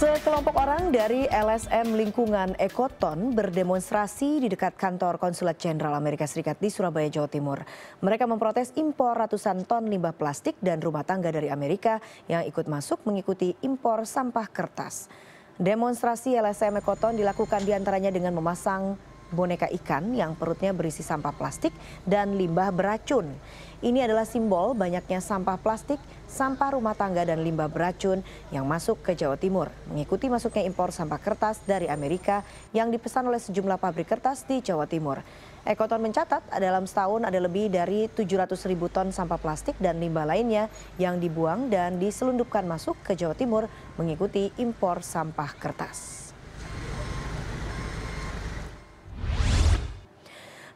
Sekelompok orang dari LSM Lingkungan Ekoton berdemonstrasi di dekat kantor Konsulat Jenderal Amerika Serikat di Surabaya, Jawa Timur. Mereka memprotes impor ratusan ton limbah plastik dan rumah tangga dari Amerika yang ikut masuk mengikuti impor sampah kertas. Demonstrasi LSM Ekoton dilakukan diantaranya dengan memasang boneka ikan yang perutnya berisi sampah plastik dan limbah beracun. Ini adalah simbol banyaknya sampah plastik, sampah rumah tangga dan limbah beracun yang masuk ke Jawa Timur. Mengikuti masuknya impor sampah kertas dari Amerika yang dipesan oleh sejumlah pabrik kertas di Jawa Timur. Ekoton mencatat dalam setahun ada lebih dari 700 ribu ton sampah plastik dan limbah lainnya yang dibuang dan diselundupkan masuk ke Jawa Timur mengikuti impor sampah kertas.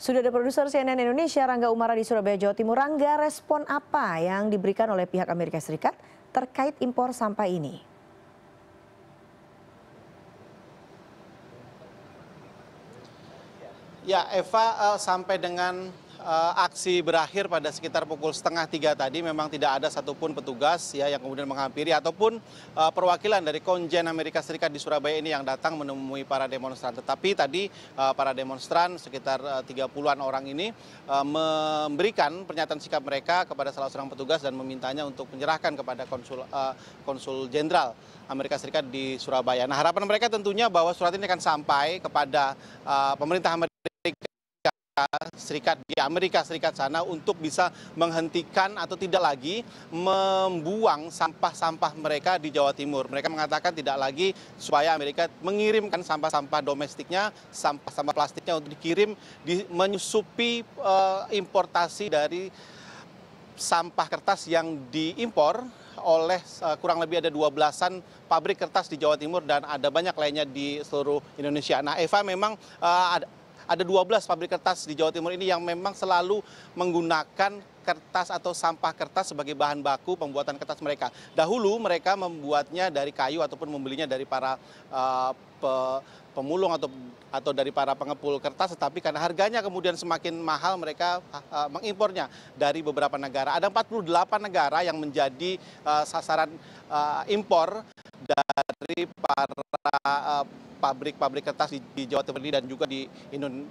Sudah ada produser CNN Indonesia Rangga Umara di Surabaya, Jawa Timur. Rangga, respon apa yang diberikan oleh pihak Amerika Serikat terkait impor sampah ini? Ya, Eva, eh, sampai dengan Eh, aksi berakhir pada sekitar pukul setengah tiga tadi memang tidak ada satupun petugas ya yang kemudian menghampiri ataupun uh, perwakilan dari Konjen Amerika Serikat di Surabaya ini yang datang menemui para demonstran. Tetapi tadi uh, para demonstran sekitar tiga an orang ini uh, memberikan pernyataan sikap mereka kepada salah seorang petugas dan memintanya untuk menyerahkan kepada konsul uh, konsul jenderal Amerika Serikat di Surabaya. Nah harapan mereka tentunya bahwa surat ini akan sampai kepada uh, pemerintah Amerika Serikat di Amerika Serikat sana untuk bisa menghentikan atau tidak lagi membuang sampah-sampah mereka di Jawa Timur. Mereka mengatakan tidak lagi supaya Amerika mengirimkan sampah-sampah domestiknya, sampah-sampah plastiknya untuk dikirim di, menyusupi uh, importasi dari sampah kertas yang diimpor oleh uh, kurang lebih ada dua belasan pabrik kertas di Jawa Timur dan ada banyak lainnya di seluruh Indonesia. Nah, Eva memang uh, ada ada 12 pabrik kertas di Jawa Timur ini yang memang selalu menggunakan kertas atau sampah kertas sebagai bahan baku pembuatan kertas mereka. Dahulu mereka membuatnya dari kayu ataupun membelinya dari para uh, pe, pemulung atau atau dari para pengepul kertas tetapi karena harganya kemudian semakin mahal mereka uh, mengimpornya dari beberapa negara. Ada 48 negara yang menjadi uh, sasaran uh, impor dari para uh, pabrik-pabrik kertas di, di Jawa Timur dan juga di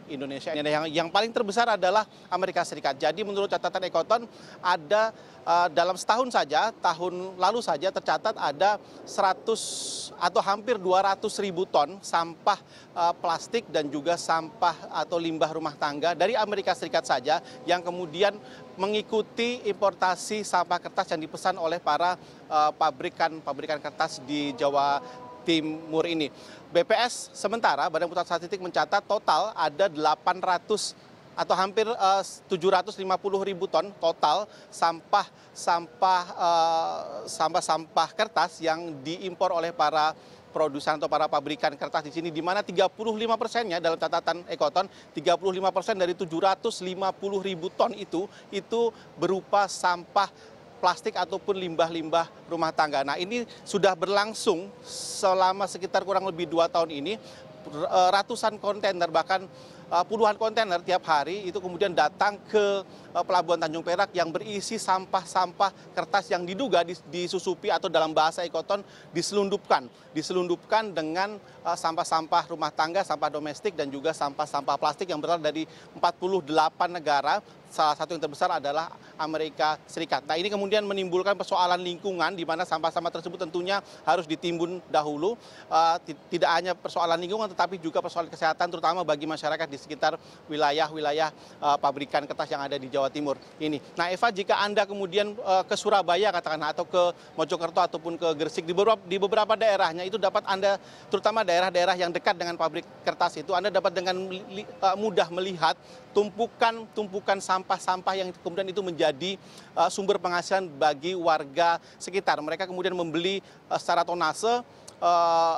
Indonesia. Yang, yang paling terbesar adalah Amerika Serikat. Jadi menurut catatan Ekoton ada uh, dalam setahun saja, tahun lalu saja tercatat ada 100 atau hampir 200 ribu ton sampah uh, plastik dan juga sampah atau limbah rumah tangga dari Amerika Serikat saja yang kemudian mengikuti importasi sampah kertas yang dipesan oleh para uh, eh, pabrikan, pabrikan kertas di Jawa Timur ini. BPS sementara Badan Pusat Statistik mencatat total ada 800 atau hampir eh, uh, 750 ribu ton total sampah sampah uh, sampah sampah kertas yang diimpor oleh para produsen atau para pabrikan kertas di sini di mana 35 persennya dalam catatan ekoton 35 persen dari 750 ribu ton itu itu berupa sampah plastik ataupun limbah-limbah rumah tangga. Nah ini sudah berlangsung selama sekitar kurang lebih dua tahun ini eh, ratusan kontainer bahkan eh, puluhan kontainer tiap hari itu kemudian datang ke eh, pelabuhan Tanjung Perak yang berisi sampah-sampah kertas yang diduga disusupi atau dalam bahasa ekoton diselundupkan, diselundupkan dengan sampah-sampah rumah tangga, sampah domestik dan juga sampah-sampah plastik yang berasal dari 48 negara salah satu yang terbesar adalah Amerika Serikat. Nah ini kemudian menimbulkan persoalan lingkungan di mana sampah-sampah tersebut tentunya harus ditimbun dahulu. Uh, tidak hanya persoalan lingkungan tetapi juga persoalan kesehatan terutama bagi masyarakat di sekitar wilayah-wilayah uh, pabrikan kertas yang ada di Jawa Timur ini. Nah Eva jika Anda kemudian uh, ke Surabaya katakanlah atau ke Mojokerto ataupun ke Gresik di beberapa, di beberapa daerahnya itu dapat Anda terutama daerah-daerah yang dekat dengan pabrik kertas itu Anda dapat dengan uh, mudah melihat tumpukan-tumpukan sampah sampah-sampah yang kemudian itu menjadi uh, sumber penghasilan bagi warga sekitar. Mereka kemudian membeli uh, secara tonase uh,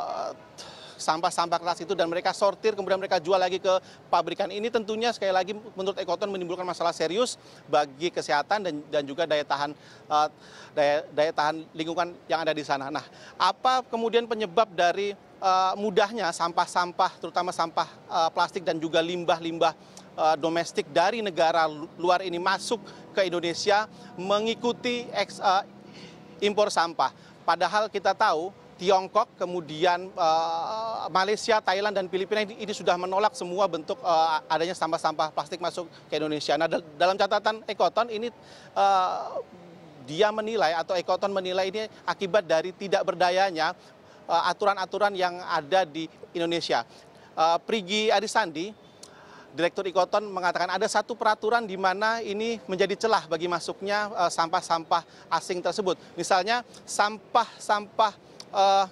sampah-sampah kelas itu dan mereka sortir kemudian mereka jual lagi ke pabrikan ini tentunya sekali lagi menurut Ekoton menimbulkan masalah serius bagi kesehatan dan dan juga daya tahan uh, daya, daya tahan lingkungan yang ada di sana. Nah, apa kemudian penyebab dari uh, mudahnya sampah-sampah terutama sampah uh, plastik dan juga limbah-limbah Eh, domestik dari negara luar ini masuk ke Indonesia mengikuti eks, uh, impor sampah. Padahal kita tahu Tiongkok, kemudian uh, Malaysia, Thailand, dan Filipina ini, ini sudah menolak semua bentuk uh, adanya sampah-sampah plastik masuk ke Indonesia. Nah, dalam catatan Ekoton ini uh, dia menilai atau Ekoton menilai ini akibat dari tidak berdayanya aturan-aturan uh, yang ada di Indonesia. Uh, Prigi Arisandi direktur ikoton mengatakan ada satu peraturan di mana ini menjadi celah bagi masuknya sampah eh, sampah asing tersebut. Misalnya sampah sampah eh,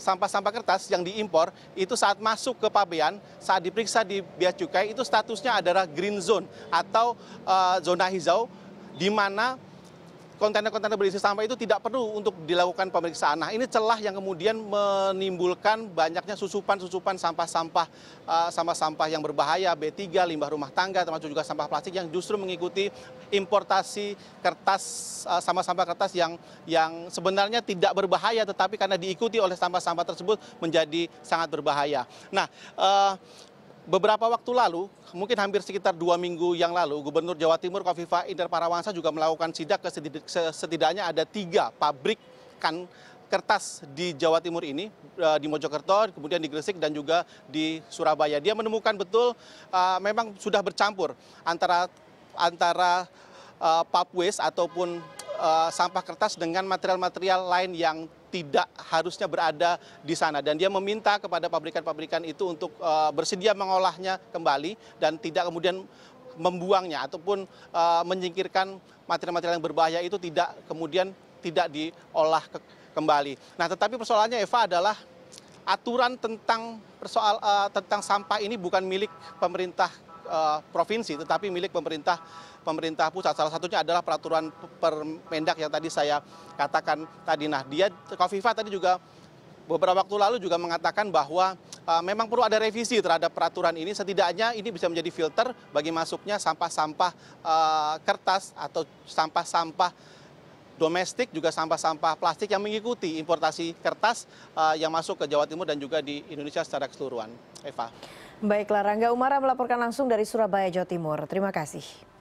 sampah-sampah kertas yang diimpor itu saat masuk ke pabean, saat diperiksa di bea cukai itu statusnya adalah green zone atau uh, zona hijau di mana kontainer-kontainer berisi sampah itu tidak perlu untuk dilakukan pemeriksaan. Nah, ini celah yang kemudian menimbulkan banyaknya susupan-susupan sampah-sampah eh, sampah-sampah yang berbahaya B3, limbah rumah tangga termasuk juga sampah plastik yang justru mengikuti importasi kertas eh, sampah-sampah kertas yang yang sebenarnya tidak berbahaya tetapi karena diikuti oleh sampah-sampah tersebut menjadi sangat berbahaya. Nah, uh, beberapa waktu lalu, mungkin hampir sekitar dua minggu yang lalu, Gubernur Jawa Timur Kofifa Indar Parawansa juga melakukan sidak ke setidaknya ada tiga pabrik kan kertas di Jawa Timur ini eh, di Mojokerto, kemudian di Gresik dan juga di Surabaya. Dia menemukan betul uh, memang sudah bercampur antara antara uh, eh, pulp waste ataupun uh, sampah kertas dengan material-material lain yang tidak harusnya berada di sana dan dia meminta kepada pabrikan-pabrikan itu untuk eh, bersedia mengolahnya kembali dan tidak kemudian membuangnya ataupun eh, menyingkirkan material-material yang berbahaya itu tidak kemudian tidak diolah ke kembali. Nah, tetapi persoalannya Eva adalah aturan tentang persoal uh, tentang sampah ini bukan milik pemerintah Eh, provinsi tetapi milik pemerintah pemerintah pusat. Salah satunya adalah peraturan Permendak yang tadi saya katakan tadi. Nah, dia Kofifa tadi juga beberapa waktu lalu juga mengatakan bahwa uh, memang perlu ada revisi terhadap peraturan ini. Setidaknya ini bisa menjadi filter bagi masuknya sampah-sampah uh, kertas atau sampah-sampah domestik juga sampah-sampah plastik yang mengikuti importasi kertas uh, yang masuk ke Jawa Timur dan juga di Indonesia secara keseluruhan. Eva. Baiklah, Rangga Umara melaporkan langsung dari Surabaya, Jawa Timur. Terima kasih.